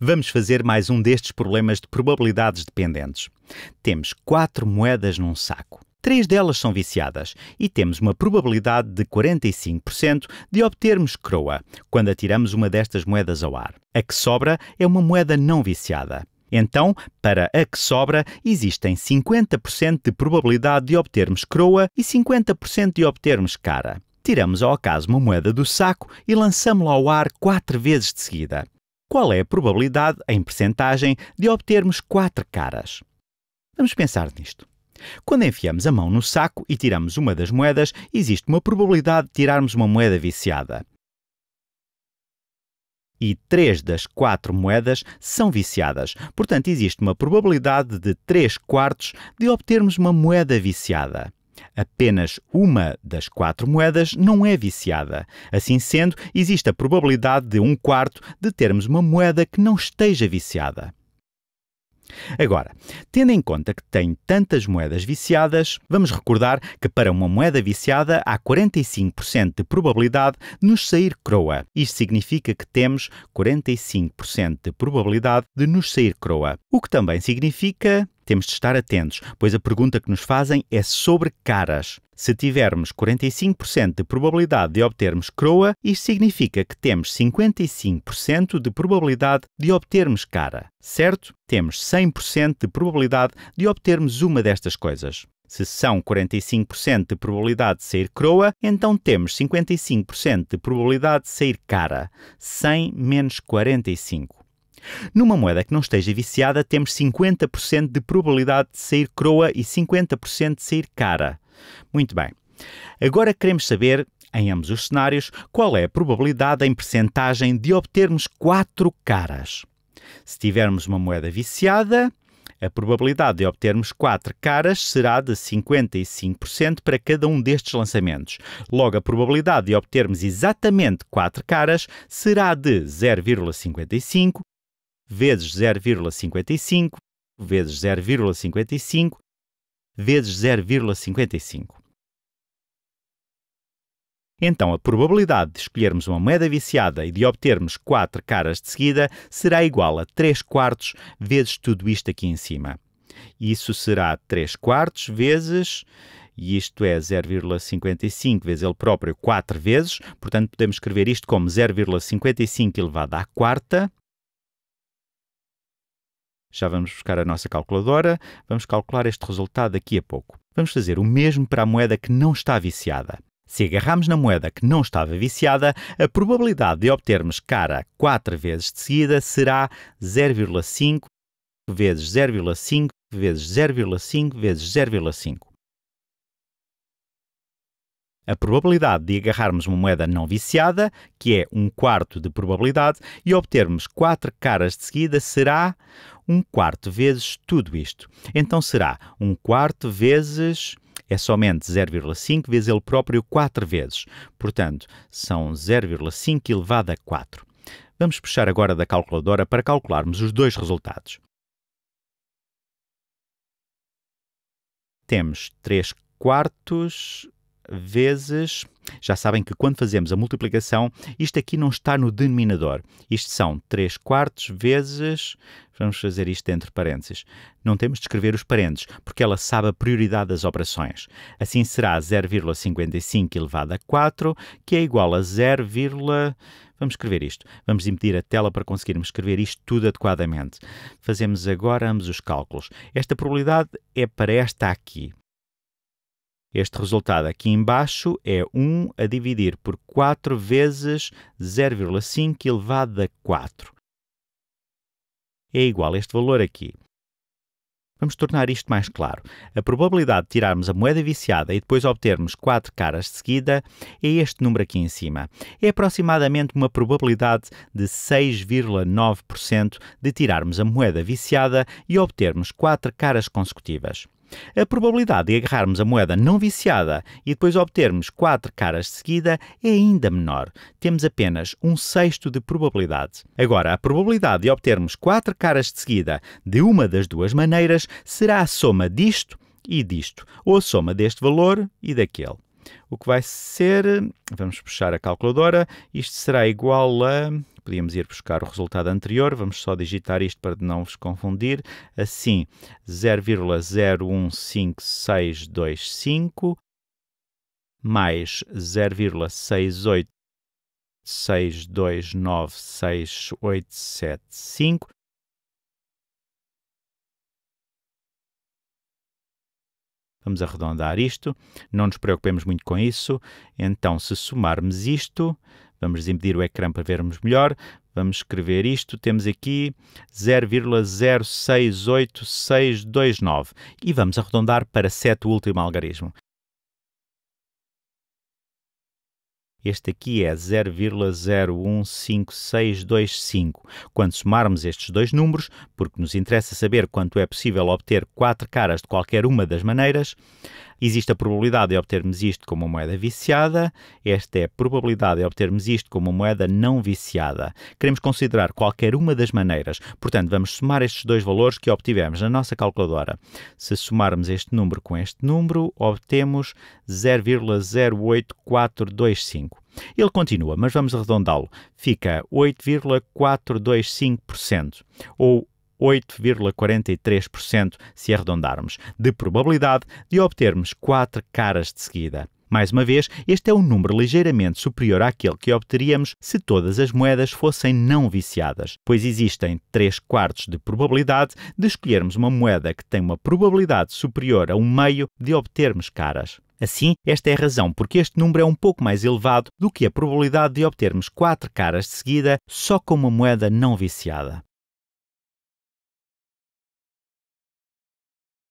Vamos fazer mais um destes problemas de probabilidades dependentes. Temos quatro moedas num saco. Três delas são viciadas e temos uma probabilidade de 45% de obtermos croa quando atiramos uma destas moedas ao ar. A que sobra é uma moeda não viciada. Então, para a que sobra, existem 50% de probabilidade de obtermos croa e 50% de obtermos cara. Tiramos ao acaso uma moeda do saco e lançamos-la ao ar quatro vezes de seguida qual é a probabilidade, em percentagem, de obtermos quatro caras. Vamos pensar nisto. Quando enfiamos a mão no saco e tiramos uma das moedas, existe uma probabilidade de tirarmos uma moeda viciada. E três das quatro moedas são viciadas, portanto, existe uma probabilidade de 3 quartos de obtermos uma moeda viciada. Apenas uma das quatro moedas não é viciada. Assim sendo, existe a probabilidade de um quarto de termos uma moeda que não esteja viciada. Agora, tendo em conta que tem tantas moedas viciadas, vamos recordar que para uma moeda viciada há 45% de probabilidade de nos sair croa. Isto significa que temos 45% de probabilidade de nos sair croa, o que também significa temos de estar atentos, pois a pergunta que nos fazem é sobre caras. Se tivermos 45% de probabilidade de obtermos croa, isto significa que temos 55% de probabilidade de obtermos cara, certo? Temos 100% de probabilidade de obtermos uma destas coisas. Se são 45% de probabilidade de sair croa, então temos 55% de probabilidade de sair cara, 100 menos 45. Numa moeda que não esteja viciada, temos 50% de probabilidade de sair croa e 50% de sair cara. Muito bem. Agora queremos saber, em ambos os cenários, qual é a probabilidade em percentagem de obtermos quatro caras. Se tivermos uma moeda viciada, a probabilidade de obtermos quatro caras será de 55% para cada um destes lançamentos. Logo, a probabilidade de obtermos exatamente quatro caras será de 0,55 vezes 0,55 vezes 0,55 vezes 0,55. Então, a probabilidade de escolhermos uma moeda viciada e de obtermos quatro caras de seguida será igual a 3 quartos vezes tudo isto aqui em cima. Isso será 3 quartos vezes, e isto é 0,55 vezes ele próprio 4 vezes, portanto podemos escrever isto como 0,55 elevado à quarta já vamos buscar a nossa calculadora, vamos calcular este resultado daqui a pouco. Vamos fazer o mesmo para a moeda que não está viciada. Se agarrarmos na moeda que não estava viciada, a probabilidade de obtermos cara 4 vezes de seguida será 0,5 vezes 0,5 vezes 0,5 vezes 0,5. A probabilidade de agarrarmos uma moeda não viciada, que é um quarto de probabilidade, e obtermos 4 caras de seguida será um quarto vezes tudo isto. Então será um quarto vezes é somente 0,5 vezes ele próprio 4 vezes. Portanto, são 0,5 elevado a 4. Vamos puxar agora da calculadora para calcularmos os dois resultados. Temos 3 quartos vezes já sabem que quando fazemos a multiplicação, isto aqui não está no denominador. Isto são 3 quartos vezes. Vamos fazer isto entre parênteses. Não temos de escrever os parênteses, porque ela sabe a prioridade das operações. Assim será 0,55 elevado a 4, que é igual a 0, Vamos escrever isto. Vamos impedir a tela para conseguirmos escrever isto tudo adequadamente. Fazemos agora ambos os cálculos. Esta probabilidade é para esta aqui. Este resultado aqui embaixo é 1 a dividir por 4 vezes 0,5 elevado a 4. É igual a este valor aqui. Vamos tornar isto mais claro. A probabilidade de tirarmos a moeda viciada e depois obtermos quatro caras de seguida é este número aqui em cima. É aproximadamente uma probabilidade de 6,9% de tirarmos a moeda viciada e obtermos quatro caras consecutivas. A probabilidade de agarrarmos a moeda não viciada e depois obtermos quatro caras de seguida é ainda menor. Temos apenas um sexto de probabilidade. Agora, a probabilidade de obtermos quatro caras de seguida de uma das duas maneiras será a soma disto e disto, ou a soma deste valor e daquele. O que vai ser, vamos puxar a calculadora, isto será igual a podíamos ir buscar o resultado anterior, vamos só digitar isto para não vos confundir, assim 0,015625 mais 0,686296875 Vamos arredondar isto, não nos preocupemos muito com isso. Então, se somarmos isto, Vamos desimpedir o ecrã para vermos melhor. Vamos escrever isto. Temos aqui 0,068629 e vamos arredondar para 7 o último algarismo. Este aqui é 0,015625. Quando somarmos estes dois números, porque nos interessa saber quanto é possível obter quatro caras de qualquer uma das maneiras, Existe a probabilidade de obtermos isto como uma moeda viciada, esta é a probabilidade de obtermos isto como uma moeda não viciada. Queremos considerar qualquer uma das maneiras, portanto, vamos somar estes dois valores que obtivemos na nossa calculadora. Se somarmos este número com este número, obtemos 0,08425. Ele continua, mas vamos arredondá-lo. Fica 8,425% ou 8,43% se arredondarmos, de probabilidade de obtermos quatro caras de seguida. Mais uma vez, este é um número ligeiramente superior àquele que obteríamos se todas as moedas fossem não viciadas, pois existem 3 quartos de probabilidade de escolhermos uma moeda que tem uma probabilidade superior a um meio de obtermos caras. Assim, esta é a razão porque este número é um pouco mais elevado do que a probabilidade de obtermos quatro caras de seguida só com uma moeda não viciada.